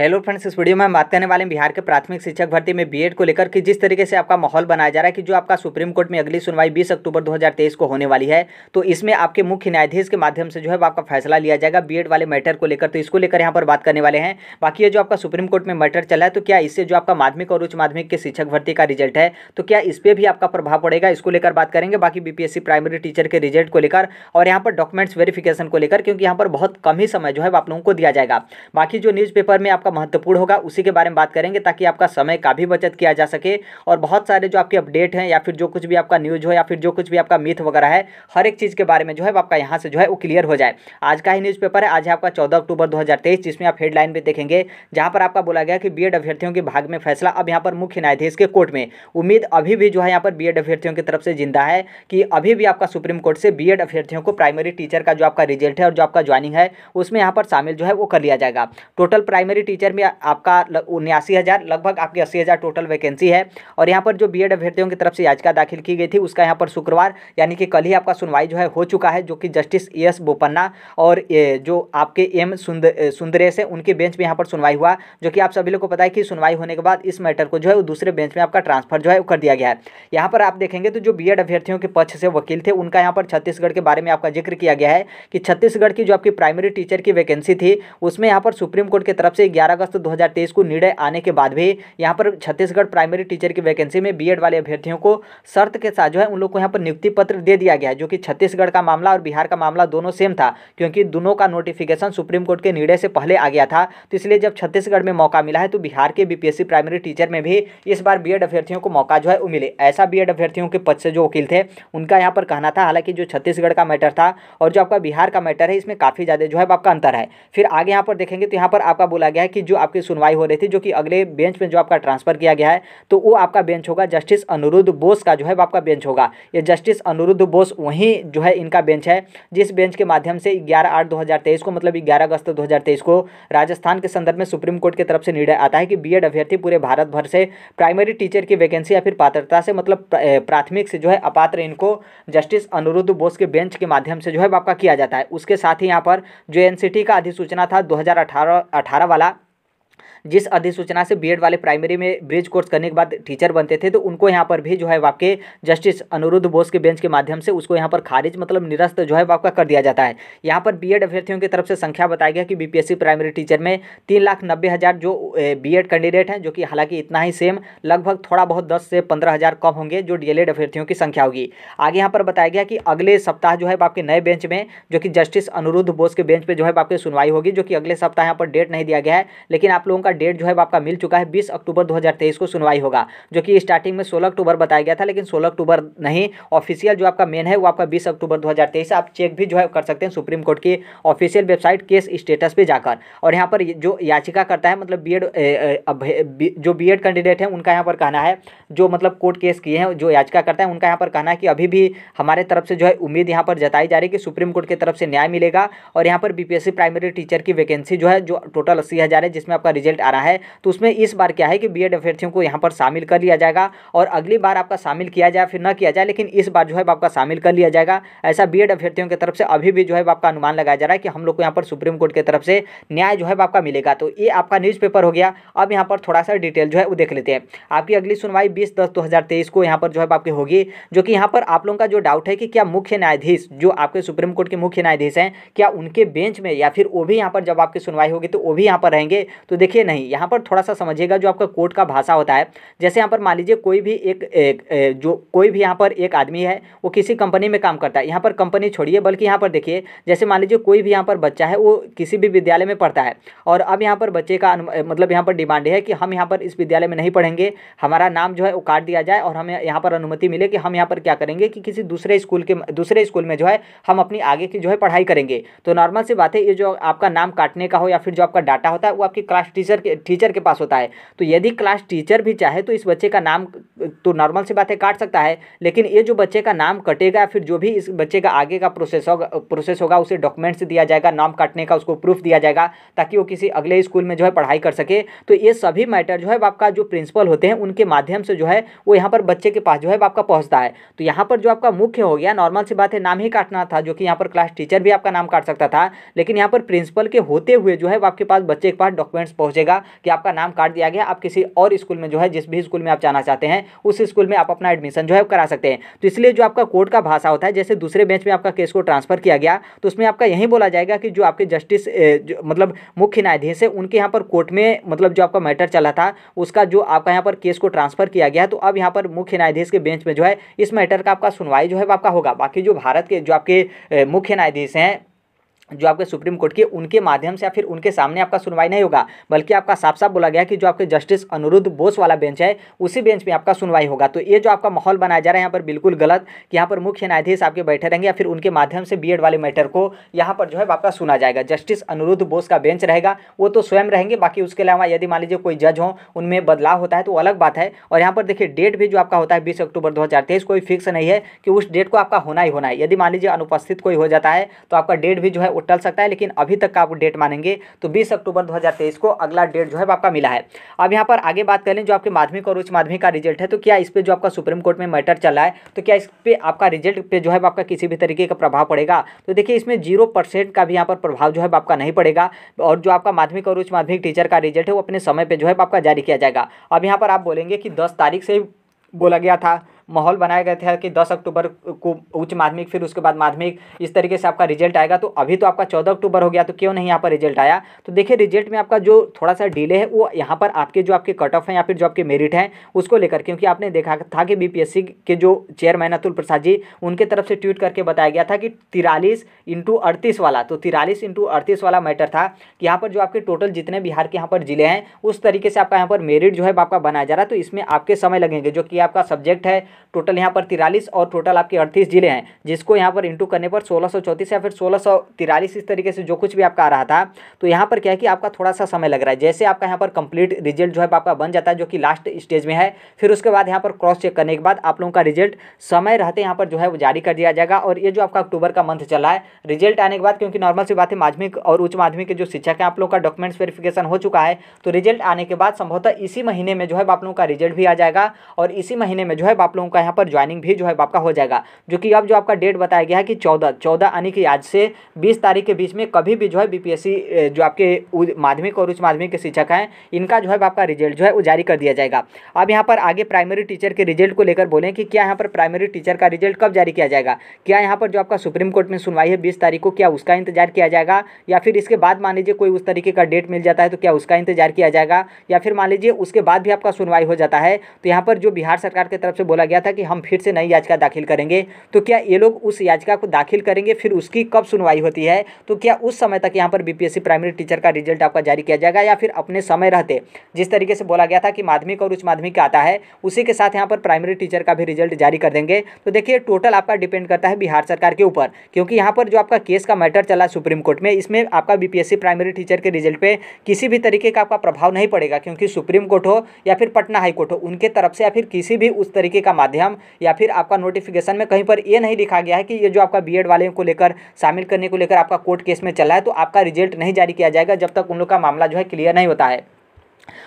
hello friends इस video में हम बात करने वाले हैं बिहार के प्राथमिक शिक्षक भर्ती में बीएड को लेकर कि जिस तरीके से आपका माहौल बनाया जा रहा है कि जो आपका सुप्रीम कोर्ट में अगली सुनवाई 20 अक्टूबर 2023 को होने वाली है तो इसमें आपके मुख्य न्यायाधीश के माध्यम से जो है आपका फैसला लिया जाएगा बी वाले मैटर को लेकर तो इसको लेकर यहाँ पर बात करने वाले हैं बाकी ये जो आपका सुप्रीम कोर्ट में मैटर चला है तो क्या इससे जो आपका माध्यमिक और उच्च माध्यमिक के शिक्षक भर्ती का रिजल्ट है तो क्या इस पर भी आपका प्रभाव पड़ेगा इसको लेकर बात करेंगे बाकी बीपीएससी प्राइमरी टीचर के रिजल्ट को लेकर और यहाँ पर डॉक्यूमेंट्स वेरीफिकेशन को लेकर क्योंकि यहाँ पर बहुत कम ही समय जो है आप लोगों को दिया जाएगा बाकी जो न्यूज़पेपर में आपका आपका महत्वपूर्ण होगा उसी के बारे में बात करेंगे ताकि आपका समय का भी बचत किया जा सके और बहुत सारे जो आपके अपडेट हैं या फिर जो कुछ भी आपका न्यूज़ हो या फिर जो कुछ भी आपका मिथ वगैरह है हर एक चीज़ के बारे में जो है आपका यहाँ से जो है वो क्लियर हो जाए आज का ही न्यूज़पेपर है आज है आपका चौदह अक्टूबर दो जिसमें आप हेडलाइन भी देखेंगे जहाँ पर आपका बोला गया कि बी अभ्यर्थियों के भाग में फैसला अब यहाँ पर मुख्य न्यायाधीश के कोर्ट में उम्मीद अभी भी जो है यहाँ पर बी अभ्यर्थियों की तरफ से जिंदा है कि अभी भी आपका सुप्रीम कोर्ट से बी अभ्यर्थियों को प्राइमरी टीचर का जो आपका रिजल्ट है और जो आपका ज्वाइनिंग है उसमें यहाँ पर शामिल जो है वो कर लिया जाएगा टोटल प्राइमरी टीचर टीचर में आपका उन्यासी हज़ार लगभग आपकी अस्सी हज़ार टोटल वैकेंसी है और यहाँ पर जो बी एड अभ्यर्थियों की तरफ से याचिका दाखिल की गई थी उसका यहाँ पर शुक्रवार यानी कि कल ही आपका सुनवाई जो है हो चुका है जो कि justice A e S Bopanna और जो आपके एम सुंद सुंदरेश है उनके बेंच में यहाँ पर सुनवाई हुआ जो कि आप सभी लोग को पता है कि सुनवाई होने के बाद इस मैटर को जो है दूसरे बेंच में आपका ट्रांसफर जो है वो कर दिया गया है यहाँ पर आप देखेंगे तो जो बी अभ्यर्थियों के पक्ष से वकील थे उनका यहाँ पर छत्तीसगढ़ के बारे में आपका जिक्र किया गया है कि छत्तीसगढ़ की जो आपकी प्राइमरी टीचर की वैकेंसी थी उसमें यहाँ पर सुप्रीम कोर्ट की तरफ से ग्यारह अगस्त दो को निर्णय आने के बाद भी यहाँ पर छत्तीसगढ़ प्राइमरी टीचर की वैकेंसी में बी वाले अभ्यर्थियों को शर्त के साथ जो है उन लोग को यहाँ पर नियुक्ति पत्र दे दिया गया है जो कि छत्तीसगढ़ का मामला और बिहार का मामला दोनों सेम था क्योंकि दोनों का नोटिफिकेशन सुप्रीम कोर्ट के निर्णय से पहले आ गया था तो इसलिए जब छत्तीसगढ़ में मौका मिला है तो बिहार के बीपीएससी प्राइमरी टीचर में भी इस बार बी अभ्यर्थियों को मौका जो है वो मिले ऐसा बी अभ्यर्थियों के पद से जो वकील थे उनका यहाँ पर कहना था हालांकि जो छत्तीसगढ़ का मैटर था और जो आपका बिहार का मैटर है इसमें काफ़ी ज़्यादा जो है आपका अंतर है फिर आगे यहाँ पर देखेंगे तो यहाँ पर आपका बोला गया है है कि जो आपकी सुनवाई हो रही थी जो कि अगले बेंच में जो आपका ट्रांसफर किया गया है तो वो आपका बेंच होगा जस्टिस अनुरुद्ध बोस का जो है वो आपका बेंच होगा ये जस्टिस अनुरुद्ध बोस वहीं जो है इनका बेंच है जिस बेंच के माध्यम से ग्यारह आठ दो को मतलब ग्यारह अगस्त दो को राजस्थान के संदर्भ में सुप्रीम कोर्ट की तरफ से निर्णय आता है कि बी अभ्यर्थी पूरे भारत भर से प्राइमरी टीचर की वैकेंसी या फिर पात्रता से मतलब प्राथमिक से जो है अपात्र इनको जस्टिस अनुरुद्ध बोस के बेंच के माध्यम से जो है आपका किया जाता है उसके साथ ही यहाँ पर जो एनसीटी का अधिसूचना था 2018 18 वाला जिस अधिसूचना से बीएड वाले प्राइमरी में ब्रिज कोर्स करने के बाद टीचर बनते थे तो उनको यहाँ पर भी जो है आपके जस्टिस अनुरुद्ध बोस के बेंच के माध्यम से उसको यहाँ पर खारिज मतलब निरस्त जो है आपका कर दिया जाता है यहाँ पर बी अभ्यर्थियों की तरफ से संख्या बताया गया कि बी प्राइमरी टीचर में तीन लाख नब्बे हज़ार जो बी कैंडिडेट हैं जो कि हालांकि इतना ही सेम लगभग थोड़ा बहुत दस से पंद्रह हज़ार कम होंगे जो डी अभ्यर्थियों की संख्या होगी आगे यहाँ पर बताया गया कि अगले सप्ताह जो है आपके नए बेंच में जो कि जस्टिस अनुरुद्ध बोस के बेंच पे जो है आपकी सुनवाई होगी जो कि अगले सप्ताह यहाँ पर डेट नहीं दिया गया है लेकिन आप लोगों का का डेट जो है आपका मिल चुका है बीस अक्टूबर दो को सुनवाई होगा जो कि स्टार्टिंग में सोलह अक्टूबर बताया गया था लेकिन सोलह अक्टूबर नहीं ऑफिशियल जो आपका मेन है वो आपका 20 अक्टूबर 2023 आप चेक भी जो है कर सकते हैं सुप्रीम कोर्ट की ऑफिशियल वेबसाइट केस स्टेटस पर जाकर और यहाँ पर जो याचिका करता है मतलब बी जो बी कैंडिडेट है उनका यहाँ पर कहना है जो मतलब कोर्ट केस किए हैं जो याचिका करता है उनका यहाँ पर कहना है कि अभी भी हमारे तरफ से जो है उम्मीद यहाँ पर जताई जा रही है कि सुप्रीम कोर्ट की तरफ से न्याय मिलेगा और यहाँ पर बीपीएससी प्राइमरी टीचर की वैकेंसी जो है जो टोटल अस्सी हज़ार है जिसमें आपका रिजल्ट रिजल्ट आ रहा है तो उसमें इस बार क्या है कि बी अभ्यर्थियों को यहाँ पर शामिल कर लिया जाएगा और अगली बार आपका शामिल किया जाए फिर न किया जाए लेकिन इस बार जो है आपका शामिल कर लिया जाएगा ऐसा बी अभ्यर्थियों की तरफ से अभी भी जो है आपका अनुमान लगाया जा रहा है कि हम लोग को यहाँ पर सुप्रीम कोर्ट की तरफ से न्याय जो है आपका मिलेगा तो ये आपका न्यूज़पेपर हो गया अब यहाँ पर थोड़ा सा डिटेल जो है वो देख लेते हैं आपकी अगली सुनवाई बीस दस दो को यहाँ पर जो है आपकी होगी जो कि यहाँ पर आप लोगों का जो डाउट है कि क्या मुख्य न्यायाधीश जो आपके सुप्रीम कोर्ट के मुख्य न्यायाधीश हैं क्या उनके बेंच में या फिर वो भी यहाँ पर जब आपकी सुनवाई होगी तो वो भी यहाँ पर रहेंगे तो देखिए नहीं यहाँ पर थोड़ा सा समझिएगा जो आपका कोर्ट का भाषा होता है जैसे यहाँ पर मान लीजिए कोई भी एक, एक जो कोई भी यहाँ पर एक आदमी है वो किसी कंपनी में काम करता है यहाँ पर कंपनी छोड़िए बल्कि यहाँ पर देखिए जैसे मान लीजिए कोई भी यहाँ पर बच्चा है वो किसी भी विद्यालय में पढ़ता है और अब यहाँ पर बच्चे का मतलब यहाँ पर डिमांड है कि हम यहाँ पर इस विद्यालय में नहीं पढ़ेंगे हमारा नाम जो है वो काट दिया जाए और हमें यहाँ पर अनुमति मिले कि हम यहाँ पर क्या करेंगे कि किसी दूसरे स्कूल के दूसरे स्कूल में जो है हम अपनी आगे की जो है पढ़ाई करेंगे तो नॉर्मल सी बात है ये जो आपका नाम काटने का हो या फिर जो आपका डाटा होता है वो आपकी क्लास टीचर टीचर के टीचर के पास होता है तो यदि क्लास टीचर भी चाहे तो इस बच्चे का नाम तो नॉर्मल सी बात है काट सकता है लेकिन ये जो बच्चे का नाम कटेगा फिर जो भी इस बच्चे का आगे का प्रोसेस होगा प्रोसेस होगा उसे डॉक्यूमेंट्स दिया जाएगा नाम काटने का उसको प्रूफ दिया जाएगा ताकि वो किसी अगले स्कूल में जो है पढ़ाई कर सके तो ये सभी मैटर जो है आपका जो प्रिंसिपल होते हैं उनके माध्यम से जो है वो यहाँ पर बच्चे के पास जो है आपका पहुँचता है तो यहाँ पर जो आपका मुख्य हो गया नॉर्मल सी बात है नाम ही काटना था जो कि यहाँ पर क्लास टीचर भी आपका नाम काट सकता था लेकिन यहाँ पर प्रिंसिपल के होते हुए जो है आपके पास बच्चे के पास डॉक्यूमेंट्स पहुँचेगा दीजिएगा कि आपका नाम काट दिया गया आप किसी और स्कूल में जो है जिस भी स्कूल में आप जाना चाहते हैं उस स्कूल में आप अपना एडमिशन जो है करा सकते हैं तो इसलिए जो आपका कोर्ट का भाषा होता है जैसे दूसरे बेंच में आपका केस को ट्रांसफर किया गया तो उसमें आपका यही बोला जाएगा कि जो आपके जस्टिस मतलब मुख्य न्यायाधीश है उनके यहाँ पर कोर्ट में मतलब जो आपका मैटर चला था उसका जो आपका यहाँ पर केस को ट्रांसफर किया गया तो अब यहाँ पर मुख्य न्यायाधीश के बेंच में जो है इस मैटर का आपका सुनवाई जो है आपका होगा बाकी जो भारत के जो आपके मुख्य न्यायाधीश हैं जो आपके सुप्रीम कोर्ट के उनके माध्यम से या फिर उनके सामने आपका सुनवाई नहीं होगा बल्कि आपका साफ साफ बोला गया कि जो आपके जस्टिस अनुरुद्ध बोस वाला बेंच है उसी बेंच में आपका सुनवाई होगा तो ये जो आपका माहौल बनाया जा रहा है यहाँ पर बिल्कुल गलत कि यहाँ पर मुख्य न्यायाधीश आपके बैठे रहेंगे या फिर उनके माध्यम से बी वाले मैटर को यहाँ पर जो है आपका सुना जाएगा जस्टिस अनुरुद्ध बोस का बेंच रहेगा वो तो स्वयं रहेंगे बाकी उसके अलावा यदि मान लीजिए कोई जज हो उनमें बदलाव होता है तो अलग बात है और यहाँ पर देखिए डेट भी जो आपका होता है बीस अक्टूबर दो कोई फिक्स नहीं है कि उस डेट को आपका होना ही होना है यदि मान लीजिए अनुपस्थित कोई हो जाता है तो आपका डेट भी जो है वो टल सकता है लेकिन अभी तक का आप डेट मानेंगे तो बीस अक्टूबर दो को अगला डेट जो है आपका मिला है अब यहाँ पर आगे बात करें जो आपके माध्यमिक और उच्च माध्यमिक का रिजल्ट है तो क्या इस पर जो आपका सुप्रीम कोर्ट में मैटर चल रहा है तो क्या इस पर आपका रिजल्ट पे जो है आपका किसी भी तरीके का प्रभाव पड़ेगा तो देखिए इसमें जीरो परसेंट का भी यहाँ पर प्रभाव जो है आपका नहीं पड़ेगा और जो आपका माध्यमिक और उच्च माध्यमिक टीचर का रिजल्ट है वो अपने समय पर जो है आपका जारी किया जाएगा अब यहाँ पर आप बोलेंगे कि दस तारीख से बोला गया था माहौल बनाया गया था कि दस अक्टूबर को उच्च माध्यमिक फिर उसके बाद माध्यमिक इस तरीके से आपका रिजल्ट आएगा तो अभी तो आपका चौदह अक्टूबर हो गया तो क्यों नहीं यहाँ पर रिजल्ट आया तो देखिए रिजल्ट में आपका जो थोड़ा सा डिले है वो यहाँ पर आपके जो आपके कट ऑफ हैं या फिर जो आपके मेरिट हैं उसको लेकर क्योंकि आपने देखा था कि बीपीएससी के जो चेयरमैन अतुल प्रसाद जी उनके तरफ से ट्वीट करके बताया गया था कि तिरालीस इंटू अड़तीस वाला तो तिरालीस इंटू अड़तीस वाला मैटर था कि यहाँ पर जो आपके टोटल जितने बिहार के यहाँ पर जिले हैं उस तरीके से आपका यहाँ पर मेरिट जो है आपका बनाया जा रहा है तो इसमें आपके समय लगेंगे जो कि आपका सब्जेक्ट है टोटल यहाँ पर तिरालीस और टोटल आपके अड़तीस जिले हैं जिसको यहाँ पर इंटू करने पर सोलह या फिर सोलह इस तरीके से जो कुछ भी आपका आ रहा था तो यहाँ पर क्या है कि आपका थोड़ा सा समय लग रहा है जैसे आपका यहाँ पर कंप्लीट रिजल्ट जो है आपका बन जाता है जो कि लास्ट स्टेज में है फिर उसके बाद यहाँ पर क्रॉस चेक करने के बाद आप लोगों का रिजल्ट समय रहते यहाँ पर जो है जारी कर दिया जाएगा और ये जो आपका अक्टूबर का मंथ चला है रिजल्ट आने के बाद क्योंकि नॉर्मल सी बात है माध्यमिक और उच्च माध्यमिक के जो शिक्षक है आप लोगों का डॉक्यूमेंट्स वेरिफिकेशन हो चुका है तो रिजल्ट आने के बाद संभवतः इसी महीने में जो है आप लोगों का रिजल्ट भी आ जाएगा और इसी महीने में जो है आप लोगों लोगों का यहाँ पर ज्वाइनिंग भी जो है आपका हो जाएगा जो कि अब जो आपका डेट बताया गया है कि चौदह चौदह यानी कि आज से बीस तारीख के बीच में कभी भी जो है बी जो आपके माध्यमिक और उच्च माध्यमिक के शिक्षक हैं इनका जो है आपका रिजल्ट जो है वो जारी कर दिया जाएगा अब यहाँ पर आगे प्राइमरी टीचर के रिजल्ट को लेकर बोलें कि क्या यहाँ पर प्राइमरी टीचर का रिजल्ट कब जारी किया जाएगा क्या यहाँ पर जो आपका सुप्रीम कोर्ट में सुनवाई है बीस तारीख को क्या उसका इंतजार किया जाएगा या फिर इसके बाद मान लीजिए कोई उस तरीके का डेट मिल जाता है तो क्या उसका इंतजार किया जाएगा या फिर मान लीजिए उसके बाद भी आपका सुनवाई हो जाता है तो यहाँ पर जो बिहार सरकार की तरफ से बोला गया गया था कि हम फिर से नई याचिका दाखिल करेंगे तो क्या ये लोग उस याचिका को दाखिल करेंगे फिर उसकी कब सुनवाई होती है तो क्या उस समय तक यहाँ पर बीपीएससी प्राइमरी टीचर का रिजल्ट आपका जारी किया जाएगा या फिर अपने समय रहते जिस तरीके से बोला गया था कि माध्यमिक और उच्च माध्यमिक आता है उसी के साथ यहाँ पर प्राइमरी टीचर का भी रिजल्ट जारी कर देंगे तो देखिए टोटल आपका डिपेंड करता है बिहार सरकार के ऊपर क्योंकि यहाँ पर जो आपका केस का मैटर चला सुप्रीम कोर्ट में इसमें आपका बीपीएससी प्राइमरी टीचर के रिजल्ट पर किसी भी तरीके का आपका प्रभाव नहीं पड़ेगा क्योंकि सुप्रीम कोर्ट हो या फिर पटना हाईकोर्ट हो उनके तरफ से या फिर किसी भी उस तरीके का माध्यम या फिर आपका नोटिफिकेशन में कहीं पर ये नहीं लिखा गया है कि ये जो आपका बी वाले को लेकर शामिल करने को लेकर आपका कोर्ट केस में चला है तो आपका रिजल्ट नहीं जारी किया जाएगा जब तक उन लोग का मामला जो है क्लियर नहीं होता है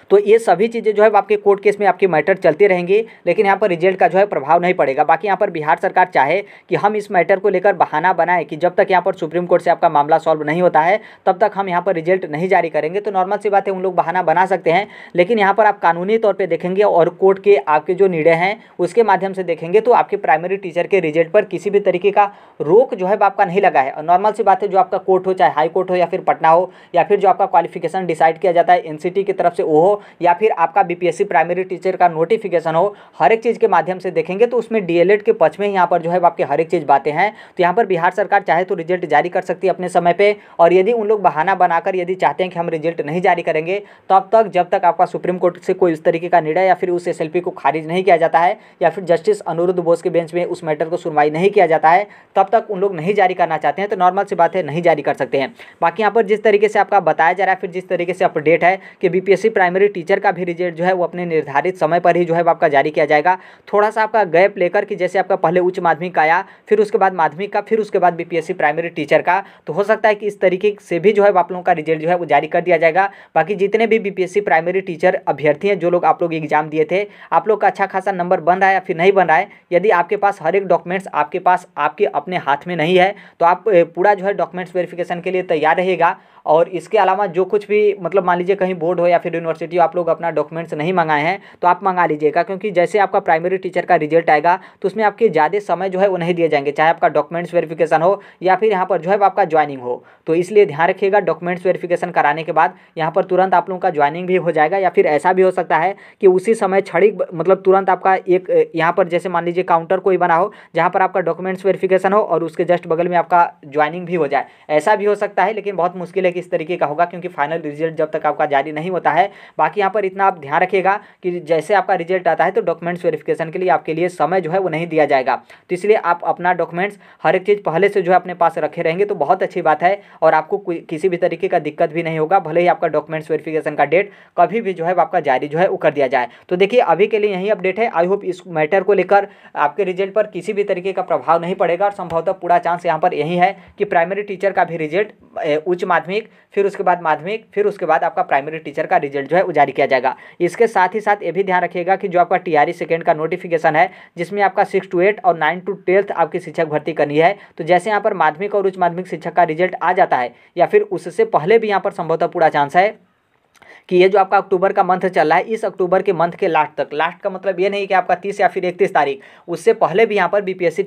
तो ये सभी चीज़ें जो है आपके कोर्ट केस में आपके मैटर चलते रहेंगे लेकिन यहाँ पर रिजल्ट का जो है प्रभाव नहीं पड़ेगा बाकी यहाँ पर बिहार सरकार चाहे कि हम इस मैटर को लेकर बहाना बनाएं कि जब तक यहाँ पर सुप्रीम कोर्ट से आपका मामला सॉल्व नहीं होता है तब तक हम यहाँ पर रिजल्ट नहीं जारी करेंगे तो नॉर्मल सी बात है उन लोग बहाना बना सकते हैं लेकिन यहाँ पर आप कानूनी तौर पर देखेंगे और कोर्ट के आपके जो निर्णय हैं उसके माध्यम से देखेंगे तो आपके प्राइमरी टीचर के रिजल्ट पर किसी भी तरीके का रोक जो है आपका नहीं लगा है और नॉर्मल सी बात है जो आपका कोर्ट हो चाहे हाई कोर्ट हो या फिर पटना हो या फिर जो आपका क्वालिफिकेशन डिसाइड किया जाता है एन की तरफ से वो हो या फिर आपका बीपीएससी प्राइमरी टीचर का नोटिफिकेशन हो हर एक चीज़ के माध्यम से देखेंगे तो उसमें डीएलएड के पक्ष में यहाँ पर जो है आपके हर एक चीज़ बातें हैं तो यहाँ पर बिहार सरकार चाहे तो रिजल्ट जारी कर सकती है अपने समय पर और यदि उन लोग बहाना बनाकर यदि चाहते हैं कि हम रिजल्ट नहीं जारी करेंगे तब तक जब तक आपका सुप्रीम कोर्ट से कोई इस तरीके का निर्णय या फिर उस एस को खारिज नहीं किया जाता है या फिर जस्टिस अनुरुद्ध बोस के बेंच में उस मैटर को सुनवाई नहीं किया जाता है तब तक उन लोग नहीं जारी करना चाहते हैं तो नॉर्मल सी बात है नहीं जारी कर सकते हैं बाकी यहाँ पर जिस तरीके से आपका बताया जा रहा है फिर जिस तरीके से अपडेट है कि बीपीएससी प्राइमरी टीचर का भी रिजल्ट जो है वो अपने निर्धारित समय पर ही जो है आपका जारी किया जाएगा थोड़ा सा आपका गैप लेकर कि जैसे आपका पहले उच्च माध्यमिक आया फिर उसके बाद माध्यमिक का फिर उसके बाद बीपीएससी प्राइमरी टीचर का तो हो सकता है कि इस तरीके से भी जो है आप लोगों का रिजल्ट जो है वो जारी कर दिया जाएगा बाकी जितने भी बीपीएससी प्राइमरी टीचर अभ्यर्थी हैं जो लोग आप लोग एग्जाम दिए थे आप लोग का अच्छा खासा नंबर बन रहा है या फिर नहीं बन रहा है यदि आपके पास हर एक डॉक्यूमेंट्स आपके पास आपके अपने हाथ में नहीं है तो आप पूरा जो है डॉक्यूमेंट्स वेरिफिकेशन के लिए तैयार रहेगा और इसके अलावा जो कुछ भी मतलब मान लीजिए कहीं बोर्ड हो या फिर यूनिवर्सिटी आप लोग अपना डॉक्यूमेंट्स नहीं मंगाए हैं तो आप मंगा लीजिएगा क्योंकि जैसे आपका प्राइमरी टीचर का रिजल्ट आएगा तो उसमें आपके ज़्यादा समय जो है वो नहीं दिए जाएंगे चाहे आपका डॉक्यूमेंट्स वेरिफिकेशन हो या फिर यहाँ पर जो है आपका ज्वाइनिंग हो तो इसलिए ध्यान रखिएगा डॉक्यूमेंट्स वेरिफिकेशन कराने के बाद यहाँ पर तुरंत आप लोगों का ज्वाइनिंग भी हो जाएगा या फिर ऐसा भी हो सकता है कि उसी समय छड़ी मतलब तुरंत आपका एक यहाँ पर जैसे मान लीजिए काउंटर कोई बना हो जहाँ पर आपका डॉक्यूमेंट्स वेरिफिकेशन हो और उसके जस्ट बगल में आपका ज्वाइनिंग भी हो जाए ऐसा भी हो सकता है लेकिन बहुत मुश्किल है देखिए किस तरीके का होगा क्योंकि फाइनल रिजल्ट जब तक आपका जारी नहीं होता है बाकी यहाँ पर इतना आप ध्यान रखिएगा कि जैसे आपका रिजल्ट आता है तो डॉक्यूमेंट्स वेरिफिकेशन के लिए आपके लिए समय जो है वो नहीं दिया जाएगा तो इसलिए आप अपना डॉक्यूमेंट्स हर एक चीज़ पहले से जो है अपने पास रखे रहेंगे तो बहुत अच्छी बात है और आपको किसी भी तरीके का दिक्कत भी नहीं होगा भले ही आपका डॉक्यूमेंट्स वेरिफिकेशन का डेट कभी भी जो है आपका जारी जो है वो कर दिया जाए तो देखिए अभी के लिए यही अपडेट है आई होप इस मैटर को लेकर आपके रिजल्ट पर किसी भी तरीके का प्रभाव नहीं पड़ेगा और संभवतः पूरा चांस यहाँ पर यही है कि प्राइमरी टीचर का भी रिजल्ट उच्च माध्यमिक प्राथमिक फिर उसके बाद माध्यमिक फिर उसके बाद आपका प्राइमरी टीचर का रिजल्ट जो है वो जारी किया जाएगा इसके साथ ही साथ ये भी ध्यान रखिएगा कि जो आपका टी आर सेकेंड का नोटिफिकेशन है जिसमें आपका सिक्स टू एट और नाइन टू ट्वेल्थ आपकी शिक्षक भर्ती करनी है तो जैसे यहाँ पर माध्यमिक और उच्च माध्यमिक शिक्षक का रिजल्ट आ जाता है या फिर उससे पहले भी यहाँ पर संभवतः पूरा चांस है कि ये जो आपका अक्टूबर का मंथ चल रहा है इस अक्टूबर के मंथ के लास्ट तक लास्ट का मतलब ये नहीं कि आपका तीस या फिर इकतीस तारीख उससे पहले भी यहाँ पर बी पी एस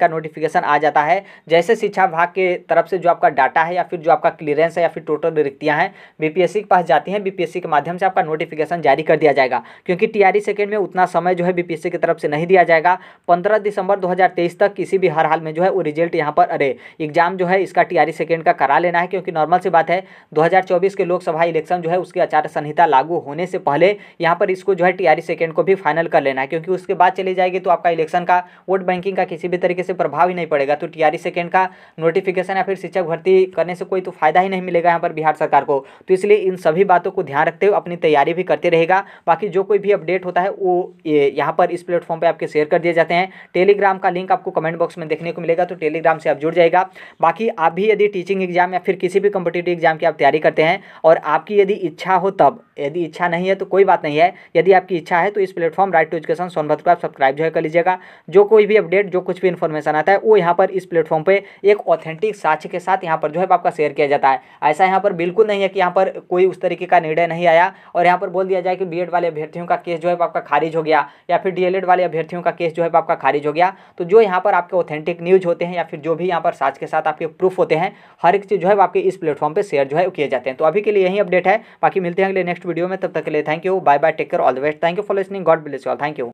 का नोटिफिकेशन आ जाता है जैसे शिक्षा विभाग के तरफ से जो आपका डाटा है या फिर जो आपका क्लियरेंस है या फिर टोटल रिक्तियाँ हैं बी के पास जाती हैं बी के माध्यम से आपका नोटिफिकेशन जारी कर दिया जाएगा क्योंकि टी आर में उतना समय जो है बी की तरफ से नहीं दिया जाएगा पंद्रह दिसंबर दो तक किसी भी हर हाल में जो है वो रिजल्ट यहाँ पर अरे एग्जाम जो है इसका टी आर का करा लेना है क्योंकि नॉर्मल सी बात है दो के लोकसभा इलेक्शन जो है उसके आचार संहिता लागू होने से पहले यहाँ पर इसको जो है टीआरई सेकंड को भी फाइनल कर लेना है क्योंकि उसके बाद चली जाएगी तो आपका इलेक्शन का वोट बैंकिंग का किसी भी तरीके से प्रभाव ही नहीं पड़ेगा तो टीआरई सेकंड का नोटिफिकेशन या फिर शिक्षक भर्ती करने से कोई तो फायदा ही नहीं मिलेगा यहाँ पर बिहार सरकार को तो इसलिए इन सभी बातों को ध्यान रखते हुए अपनी तैयारी भी करते रहेगा बाकी जो कोई भी अपडेट होता है वो यहाँ पर इस प्लेटफॉर्म पर आपके शेयर कर दिए जाते हैं टेलीग्राम का लिंक आपको कमेंट बॉक्स में देखने को मिलेगा तो टेलीग्राम से आप जुड़ जाएगा बाकी आप भी यदि टीचिंग एग्जाम या फिर किसी भी कंपिटेटिव एग्जाम की आप तैयारी करते हैं और आपकी यदि इच्छा हो तब यदि इच्छा नहीं है तो कोई बात नहीं है यदि आपकी इच्छा है तो इस platform right to education Sonbhadra को आप सब्सक्राइब जो है कर लीजिएगा जो कोई भी अपडेट जो कुछ भी इन्फॉर्मेशन आता है वो यहाँ पर इस प्लेटफॉर्म पर एक ऑथेंटिक साक्ष्य के साथ यहाँ पर जो है आपका शेयर किया जाता है ऐसा यहाँ पर बिल्कुल नहीं है कि यहाँ पर कोई उस तरीके का निर्णय नहीं आया और यहाँ पर बोल दिया जाए कि बी वाले अभ्यर्थियों का केस जो है आपका खारिज हो गया या फिर डी वाले अभ्यर्थियों का केस जो है आपका खारिज हो गया तो जो यहाँ पर आपके ऑथेंटिक न्यूज़ होते हैं या फिर जो भी यहाँ पर साक्ष के साथ आपके प्रूफ होते हैं हर एक चीज़ जो है आपके इस प्लेटफॉर्म पर शेयर जो है किए जाते हैं तो अभी के लिए यही अपडेट है बाकी मिलते हैं अगले नेक्स्ट वीडियो में तब तक के लिए thank you bye bye take care all the best thank you for listening God bless you all thank you